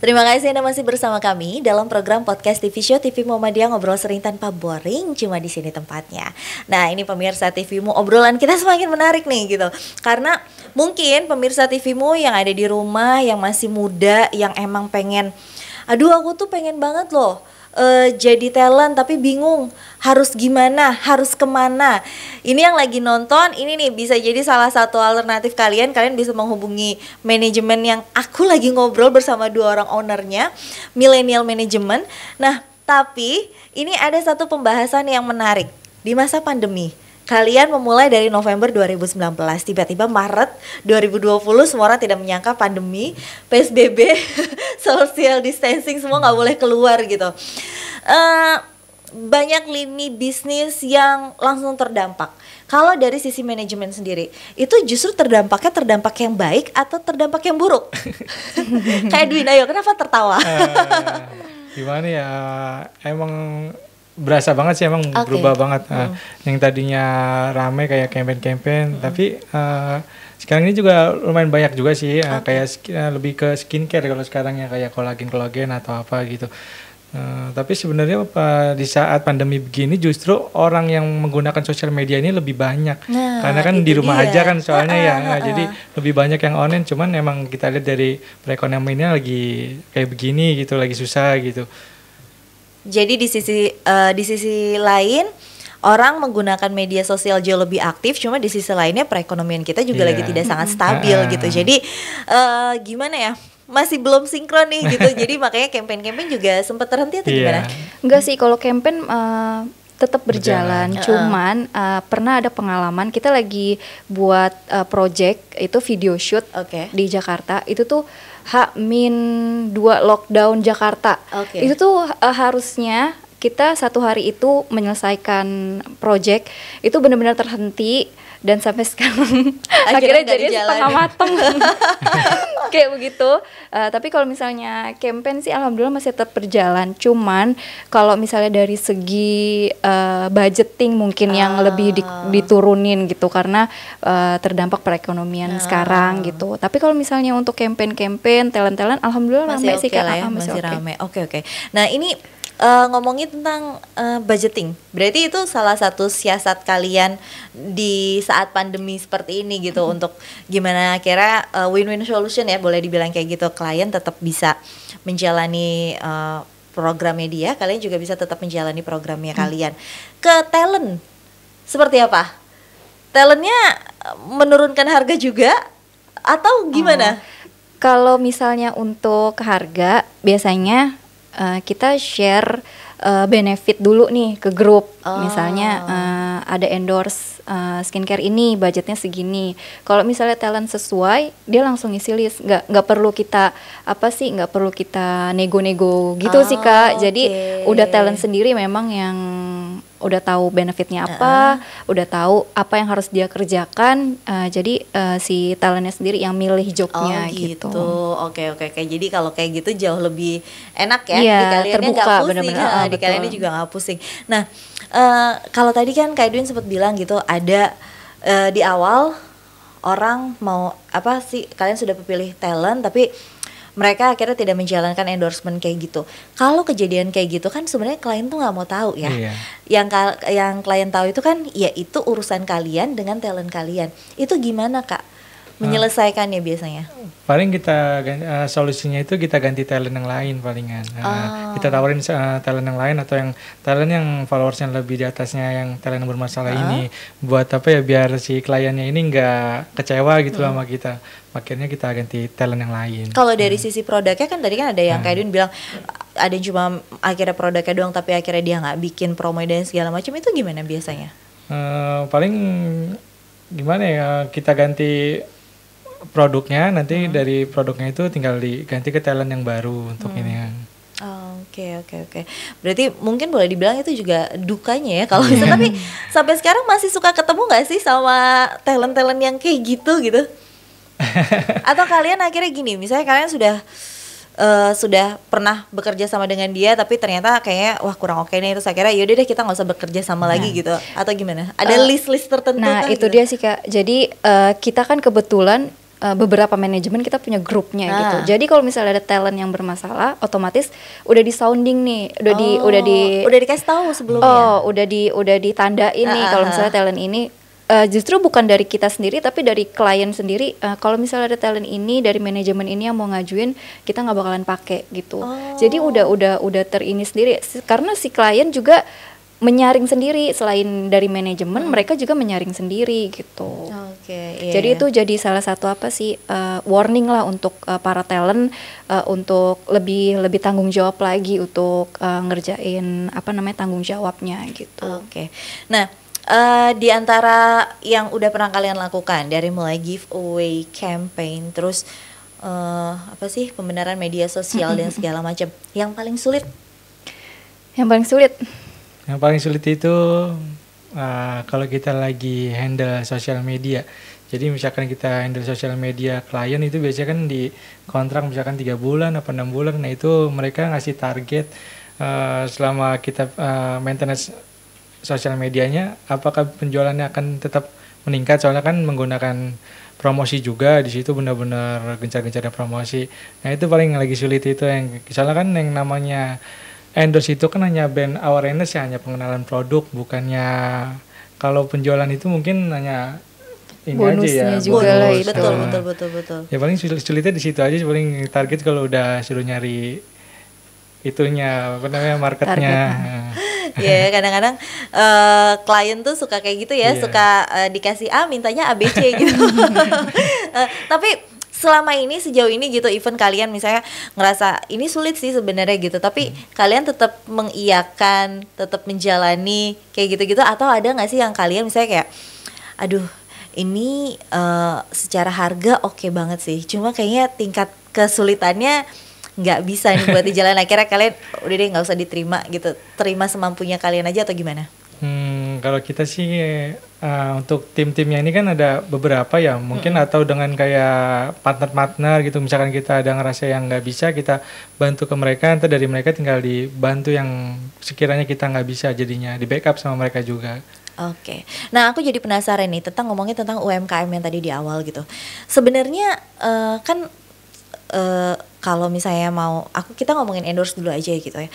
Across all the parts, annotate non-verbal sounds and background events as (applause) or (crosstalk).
Terima kasih Anda masih bersama kami dalam program podcast TV Show TV Muhammadiyah Ngobrol Sering Tanpa Boring cuma di sini tempatnya. Nah, ini pemirsa TVmu obrolan kita semakin menarik nih gitu. Karena mungkin pemirsa TVmu yang ada di rumah yang masih muda yang emang pengen aduh aku tuh pengen banget loh uh, jadi talent tapi bingung harus gimana, harus kemana. Ini yang lagi nonton, ini nih bisa jadi salah satu alternatif kalian. Kalian bisa menghubungi manajemen yang aku lagi ngobrol bersama dua orang ownernya, Millennial Management. Nah, tapi ini ada satu pembahasan yang menarik di masa pandemi Kalian memulai dari November 2019, tiba-tiba Maret 2020 semua orang tidak menyangka pandemi, PSBB, (laughs) social distancing semua nggak boleh keluar gitu. Uh, banyak lini bisnis yang langsung terdampak. Kalau dari sisi manajemen sendiri, itu justru terdampaknya terdampak yang baik atau terdampak yang buruk? (laughs) Kayak Dwi, ayo kenapa tertawa? uh, (laughs) gimana ya, eh, emang berasa banget sih emang okay. berubah banget ah, hmm. yang tadinya rame kayak campaign-campaign hmm. tapi uh, sekarang ini juga lumayan banyak juga sih ah, okay. uh, kayak uh, lebih ke skincare kalau sekarang ya kayak kolagen kolagen atau apa gitu Uh, tapi sebenarnya uh, di saat pandemi begini justru orang yang menggunakan sosial media ini lebih banyak nah, karena kan di rumah dia. aja kan soalnya uh, ya uh, uh, jadi lebih banyak yang online cuman emang kita lihat dari perekonomiannya lagi kayak begini gitu lagi susah gitu jadi di sisi uh, di sisi lain orang menggunakan media sosial jauh lebih aktif, cuma di sisi lainnya perekonomian kita juga yeah. lagi iya. tidak sangat stabil ah. gitu. Jadi uh, gimana ya? masih belum sinkron nih gitu (laughs) jadi makanya campaign-campaign juga sempat terhenti atau yeah. gimana? Iya. Enggak sih kalau campaign eh, tetap berjalan, berjalan. cuman uh, pernah ada pengalaman kita lagi buat uh, project itu video shoot okay. di Jakarta itu tuh H min dua lockdown Jakarta. Okay. Itu tuh uh, harusnya kita satu hari itu menyelesaikan project itu benar-benar terhenti dan sampai sekarang (laughs) akhirnya, akhirnya jadi setengah mateng (laughs) (laughs) kayak begitu uh, tapi kalau misalnya campaign sih alhamdulillah masih tetap berjalan cuman kalau misalnya dari segi uh, budgeting mungkin uh. yang ah. lebih di, diturunin gitu karena uh, terdampak perekonomian uh. sekarang gitu tapi kalau misalnya untuk campaign-campaign talent-talent alhamdulillah masih ramai okay sih lah ya, ah, masih, okay. ramai oke okay, oke okay. nah ini uh, ngomongin tentang uh, budgeting. Berarti itu salah satu siasat kalian di saat pandemi seperti ini gitu hmm untuk gimana akhirnya uh, eh, win-win solution ya boleh dibilang kayak gitu klien tetap bisa menjalani uh, programnya dia, kalian juga bisa tetap menjalani programnya hmm kalian. Ke talent seperti apa? Talentnya menurunkan harga juga atau gimana? Oh. Kalau misalnya untuk harga biasanya uh, kita share uh, benefit dulu nih ke grup. Oh. Misalnya uh, ada endorse uh, skincare ini budgetnya segini. Kalau misalnya talent sesuai, dia langsung isi list. Nggak nggak perlu kita apa sih? Nggak perlu kita nego-nego gitu oh, sih kak. Oh, Jadi okay. udah talent sendiri memang yang udah tahu benefitnya apa, uh -uh. udah tahu apa yang harus dia kerjakan. Uh, jadi uh, si talentnya sendiri yang milih jobnya oh, gitu. gitu. Oke oke oke. Jadi kalau kayak gitu jauh lebih enak ya. Iya, terbuka benar pusing, oh, di kalian ini juga nggak pusing. Nah uh, kalau tadi kan Kak Edwin sempat bilang gitu ada uh, di awal orang mau apa sih kalian sudah pilih talent tapi mereka akhirnya tidak menjalankan endorsement kayak gitu. Kalau kejadian kayak gitu kan sebenarnya klien tuh nggak mau tahu ya. Iya. Yang yang klien tahu itu kan ya itu urusan kalian dengan talent kalian. Itu gimana kak? menyelesaikannya biasanya? Paling kita uh, solusinya itu kita ganti talent yang lain palingan. Uh, oh. Kita tawarin uh, talent yang lain atau yang talent yang followersnya lebih di atasnya yang talent bermasalah uh. ini buat apa ya biar si kliennya ini nggak kecewa gitu hmm. sama kita. Akhirnya kita ganti talent yang lain. Kalau dari hmm. sisi produknya kan tadi kan ada yang hmm. kayak Dun bilang ada yang cuma akhirnya produknya doang tapi akhirnya dia nggak bikin promo dan segala macam itu gimana biasanya? Uh, paling gimana ya kita ganti produknya nanti hmm. dari produknya itu tinggal diganti ke talent yang baru untuk hmm. ini oh, Oke oke oke. Berarti mungkin boleh dibilang itu juga dukanya ya kalau yeah. tapi (laughs) sampai sekarang masih suka ketemu nggak sih sama talent talent yang kayak gitu gitu? (laughs) Atau kalian akhirnya gini, misalnya kalian sudah uh, sudah pernah bekerja sama dengan dia tapi ternyata kayaknya wah kurang oke okay nih saya kira yaudah deh kita nggak usah bekerja sama nah. lagi gitu atau gimana ada uh, eh, list list tertentu nah kan, itu gitu? dia sih kak jadi uh, kita kan kebetulan Eh, beberapa manajemen kita punya grupnya ah. gitu. Jadi kalau misalnya ada talent yang bermasalah, otomatis udah di sounding nih, udah oh, di udah di udah dikasih tahu sebelumnya. Oh, udah di udah ditandain ini nih kalau ah, ah, misalnya ah. talent ini uh, justru bukan dari kita sendiri tapi dari klien sendiri uh, kalau misalnya ada talent ini dari manajemen ini yang mau ngajuin kita nggak bakalan pakai gitu oh. jadi udah udah udah terini sendiri karena si klien juga menyaring sendiri selain dari manajemen hmm. mereka juga menyaring sendiri gitu. Oke. Okay, iya, yeah. Jadi iya. itu jadi salah satu apa sih uh, warning lah untuk uh, para talent uh, untuk lebih lebih tanggung jawab lagi untuk uh, ngerjain apa namanya tanggung jawabnya gitu. Oke. Okay. Nah, uh, di antara yang udah pernah kalian lakukan dari mulai giveaway campaign terus uh, apa sih pembenaran media sosial dan segala macam, yang paling sulit? Yang paling sulit yang paling sulit itu uh, kalau kita lagi handle sosial media. Jadi misalkan kita handle sosial media klien itu biasanya kan di kontrak misalkan tiga bulan apa enam bulan. Nah itu mereka ngasih target uh, selama kita uh, maintenance sosial medianya, apakah penjualannya akan tetap meningkat? Soalnya kan menggunakan promosi juga di situ benar-benar gencar-gencarnya promosi. Nah itu paling lagi sulit itu yang soalnya kan yang namanya endorse itu kan hanya brand awareness ya hanya pengenalan produk bukannya kalau penjualan itu mungkin hanya ini bonusnya aja ya juga bonus. lah ya, iya. betul betul betul betul ya paling sulit sulitnya di situ aja paling target kalau udah suruh nyari itunya apa namanya marketnya (laughs) ya yeah, kadang-kadang uh, klien tuh suka kayak gitu ya yeah. suka uh, dikasih ah, A mintanya ABC gitu uh, (laughs) tapi selama ini sejauh ini gitu event kalian misalnya ngerasa ini sulit sih sebenarnya gitu tapi hmm. kalian tetap mengiyakan tetap menjalani kayak gitu-gitu atau ada nggak sih yang kalian misalnya kayak aduh ini uh, secara harga oke okay banget sih cuma kayaknya tingkat kesulitannya nggak bisa nih buat (laughs) di jalan akhirnya kalian udah deh nggak usah diterima gitu terima semampunya kalian aja atau gimana kalau kita sih uh, untuk tim-timnya ini kan ada beberapa ya mungkin hmm. atau dengan kayak partner-partner gitu misalkan kita ada ngerasa yang nggak bisa kita bantu ke mereka nanti dari mereka tinggal dibantu yang sekiranya kita nggak bisa jadinya di backup sama mereka juga. Oke, okay. nah aku jadi penasaran nih tentang ngomongnya tentang UMKM yang tadi di awal gitu. Sebenarnya uh, kan eh, kalau misalnya mau aku kita ngomongin endorse dulu aja gitu ya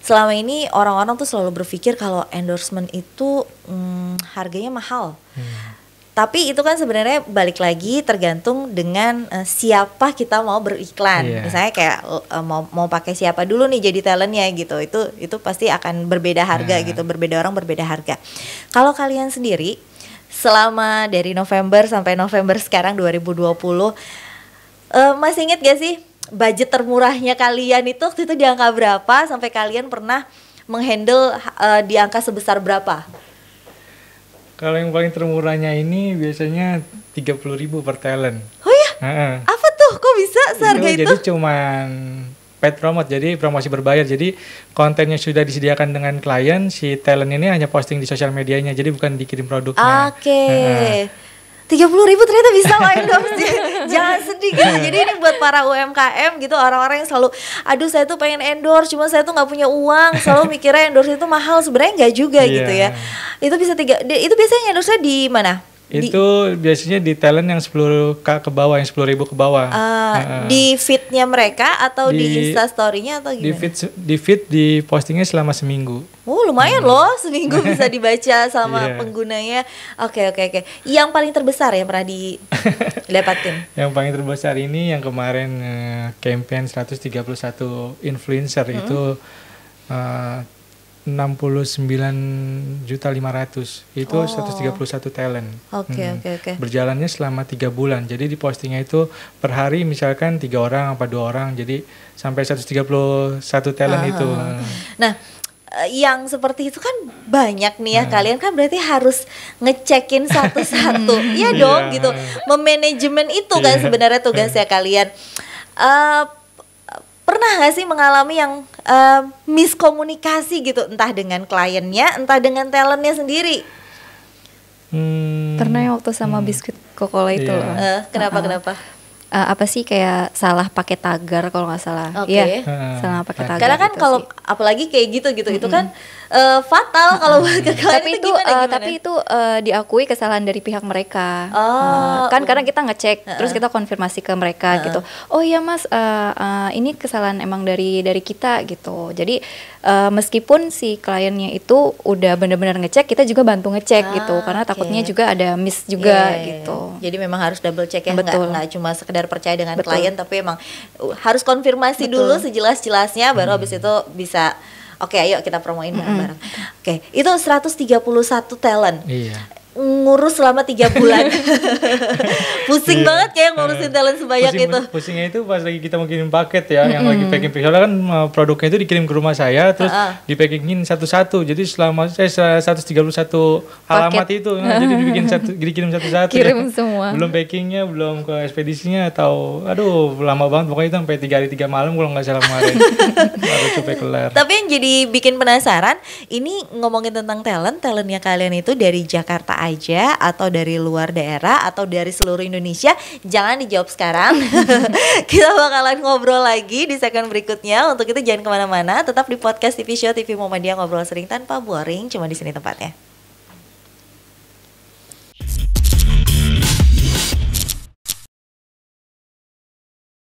selama ini orang-orang tuh selalu berpikir kalau endorsement itu hmm, harganya mahal hmm. tapi itu kan sebenarnya balik lagi tergantung dengan uh, siapa kita mau beriklan yeah. misalnya kayak uh, mau mau pakai siapa dulu nih jadi talentnya gitu itu itu pasti akan berbeda harga yeah. gitu berbeda orang berbeda harga kalau kalian sendiri selama dari November sampai November sekarang 2020 uh, eh, masih inget gak sih budget termurahnya kalian itu waktu itu di angka berapa sampai kalian pernah menghandle uh, di angka sebesar berapa? Kalau yang paling termurahnya ini biasanya tiga puluh ribu per talent. Oh ya? Uh -uh. Apa tuh? Kok bisa seharga itu? Iya, itu? Jadi cuman paid promote jadi promosi berbayar jadi kontennya sudah disediakan dengan klien si talent ini hanya posting di sosial medianya jadi bukan dikirim produknya oke okay tiga puluh ribu ternyata bisa loh endorse (laughs) jangan sedih gitu jadi ini buat para UMKM gitu orang-orang yang selalu aduh saya tuh pengen endorse cuma saya tuh nggak punya uang selalu mikirnya endorse itu mahal sebenarnya nggak juga yeah. gitu ya itu bisa tiga itu biasanya endorse di mana itu di, biasanya di talent yang 10k ke bawah, yang 10.000 ribu ke bawah. Uh, uh, di fitnya mereka atau di, di instastorynya atau gimana? Di fit di fit di postingnya selama seminggu. Oh lumayan hmm. loh, seminggu (laughs) bisa dibaca sama yeah. penggunanya. Oke okay, oke okay, oke. Okay. Yang paling terbesar ya pernah didapatin? (laughs) yang paling terbesar ini yang kemarin uh, campaign 131 influencer hmm. itu uh, 69 juta 500 itu oh. 131 talent. Oke okay, hmm. oke okay, oke. Okay. Berjalannya selama tiga bulan. Jadi di postingnya itu per hari misalkan tiga orang apa dua orang. Jadi sampai 131 talent uh -huh. itu. Hmm. Nah, eh, yang seperti itu kan banyak nih ya hmm. kalian kan berarti harus ngecekin satu-satu (laughs) ya dong yeah. gitu memanajemen itu kan yeah. sebenarnya tugasnya hmm. kalian uh, pernah gak sih mengalami yang uh, miskomunikasi gitu entah dengan kliennya entah dengan talentnya sendiri hmm. pernah ya waktu sama hmm. biskuit kokola itu yeah. loh uh, kenapa uh -uh. kenapa uh, apa sih kayak salah pakai tagar kalau nggak salah. Oke. Okay. Ya, hmm. Ah, salah pakai tagar. Karena kan gitu kalau apalagi kayak gitu gitu mm -hmm. itu kan uh, fatal mm -hmm. kalau buat kalian tapi itu, gimana, uh, tapi itu uh, diakui kesalahan dari pihak mereka. Oh. Uh, kan karena kita ngecek uh -uh. terus kita konfirmasi ke mereka uh -uh. gitu. Oh iya Mas, uh, uh, ini kesalahan emang dari dari kita gitu. Jadi uh, meskipun si kliennya itu udah benar-benar ngecek kita juga bantu ngecek ah, gitu karena okay. takutnya juga ada miss juga yeah, iya, iya. gitu jadi memang harus double check ya Betul. nggak, nggak cuma sekedar percaya dengan Betul. klien tapi emang uh, harus konfirmasi Betul. dulu sejelas-jelasnya baru hmm. habis itu bisa Oke, okay, ayo kita promoin bareng-bareng. Mm -hmm. Oke, okay. itu 131 talent. Iya ngurus selama tiga bulan (laughs) pusing yeah. banget kayak ngurusin uh, talent sebanyak pusing, itu pusingnya itu pas lagi kita mau kirim paket ya mm-hmm. yang lagi packing soalnya kan eh, produknya itu dikirim ke rumah saya terus uh-uh. di packingin satu-satu jadi selama eh, saya tiga puluh satu alamat itu nah, jadi (laughs) dibikin satu dikirim satu-satu kirim ya. semua belum packingnya belum ke ekspedisinya atau aduh lama banget pokoknya itu sampai tiga hari tiga malam kalau nggak salah kemarin (laughs) baru kelar tapi yang jadi bikin penasaran ini ngomongin tentang talent talentnya kalian itu dari Jakarta aja atau dari luar daerah atau dari seluruh Indonesia jangan dijawab sekarang (laughs) kita bakalan ngobrol lagi di segmen berikutnya untuk itu jangan kemana-mana tetap di podcast TV Show TV Momedia ngobrol sering tanpa boring cuma di sini tempatnya